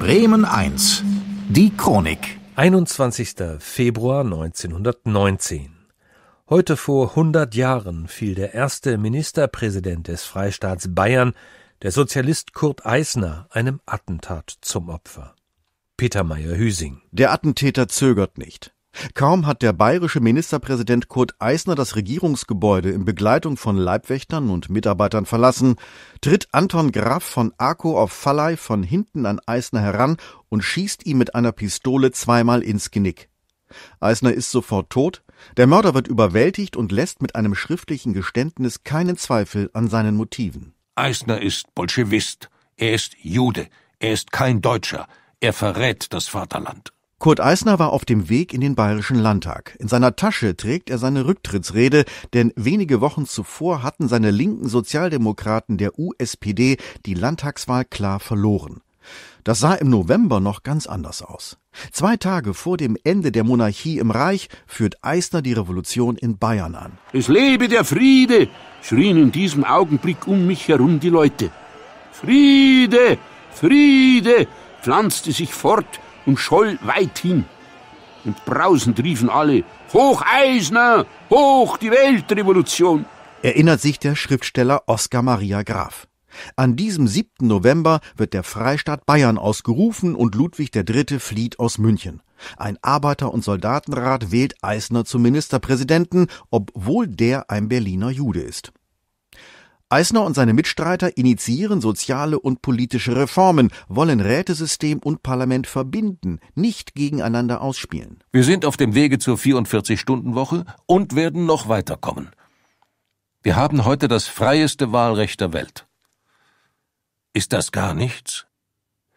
Bremen 1. Die Chronik. 21. Februar 1919. Heute vor 100 Jahren fiel der erste Ministerpräsident des Freistaats Bayern, der Sozialist Kurt Eisner, einem Attentat zum Opfer. Peter Meyer-Hüsing. Der Attentäter zögert nicht. Kaum hat der bayerische Ministerpräsident Kurt Eisner das Regierungsgebäude in Begleitung von Leibwächtern und Mitarbeitern verlassen, tritt Anton Graf von Arco auf Fallei von hinten an Eisner heran und schießt ihm mit einer Pistole zweimal ins Genick. Eisner ist sofort tot, der Mörder wird überwältigt und lässt mit einem schriftlichen Geständnis keinen Zweifel an seinen Motiven. Eisner ist Bolschewist, er ist Jude, er ist kein Deutscher, er verrät das Vaterland. Kurt Eisner war auf dem Weg in den Bayerischen Landtag. In seiner Tasche trägt er seine Rücktrittsrede, denn wenige Wochen zuvor hatten seine linken Sozialdemokraten der USPD die Landtagswahl klar verloren. Das sah im November noch ganz anders aus. Zwei Tage vor dem Ende der Monarchie im Reich führt Eisner die Revolution in Bayern an. Es lebe der Friede, schrien in diesem Augenblick um mich herum die Leute. Friede, Friede, pflanzte sich fort und scholl weithin. Und brausend riefen alle, Hoch Eisner, hoch die Weltrevolution! Erinnert sich der Schriftsteller Oskar Maria Graf. An diesem 7. November wird der Freistaat Bayern ausgerufen und Ludwig III. flieht aus München. Ein Arbeiter- und Soldatenrat wählt Eisner zum Ministerpräsidenten, obwohl der ein Berliner Jude ist. Eisner und seine Mitstreiter initiieren soziale und politische Reformen, wollen Rätesystem und Parlament verbinden, nicht gegeneinander ausspielen. Wir sind auf dem Wege zur 44-Stunden-Woche und werden noch weiterkommen. Wir haben heute das freieste Wahlrecht der Welt. Ist das gar nichts?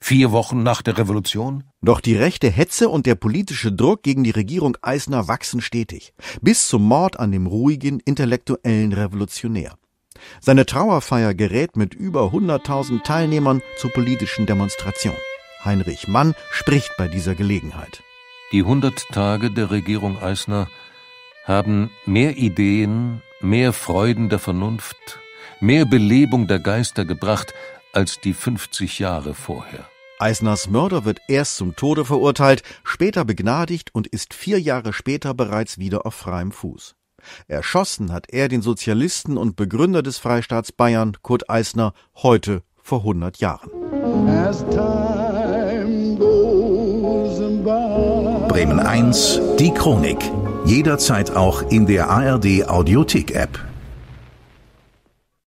Vier Wochen nach der Revolution? Doch die rechte Hetze und der politische Druck gegen die Regierung Eisner wachsen stetig, bis zum Mord an dem ruhigen, intellektuellen Revolutionär. Seine Trauerfeier gerät mit über 100.000 Teilnehmern zur politischen Demonstration. Heinrich Mann spricht bei dieser Gelegenheit. Die 100 Tage der Regierung Eisner haben mehr Ideen, mehr Freuden der Vernunft, mehr Belebung der Geister gebracht als die 50 Jahre vorher. Eisners Mörder wird erst zum Tode verurteilt, später begnadigt und ist vier Jahre später bereits wieder auf freiem Fuß. Erschossen hat er den Sozialisten und Begründer des Freistaats Bayern, Kurt Eisner, heute vor 100 Jahren. Bremen 1, die Chronik. Jederzeit auch in der ARD Audiothek-App.